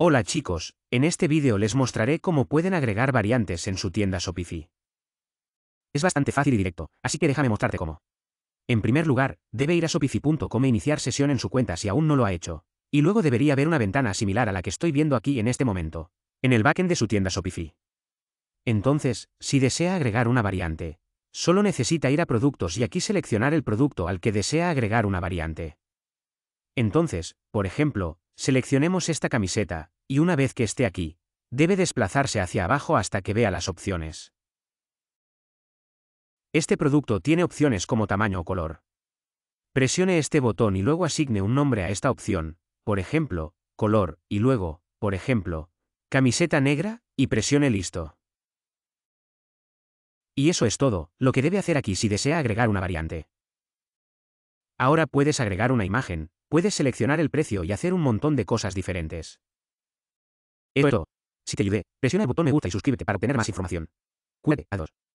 Hola chicos, en este vídeo les mostraré cómo pueden agregar variantes en su tienda Shopify. Es bastante fácil y directo, así que déjame mostrarte cómo. En primer lugar, debe ir a shopify.com e iniciar sesión en su cuenta si aún no lo ha hecho, y luego debería ver una ventana similar a la que estoy viendo aquí en este momento, en el backend de su tienda Shopify. Entonces, si desea agregar una variante, solo necesita ir a productos y aquí seleccionar el producto al que desea agregar una variante. Entonces, por ejemplo, Seleccionemos esta camiseta, y una vez que esté aquí, debe desplazarse hacia abajo hasta que vea las opciones. Este producto tiene opciones como tamaño o color. Presione este botón y luego asigne un nombre a esta opción, por ejemplo, color, y luego, por ejemplo, camiseta negra, y presione listo. Y eso es todo, lo que debe hacer aquí si desea agregar una variante. Ahora puedes agregar una imagen, Puedes seleccionar el precio y hacer un montón de cosas diferentes. Esto. Si te ayudé, presiona el botón me gusta y suscríbete para obtener más información. Cuídate, a dos.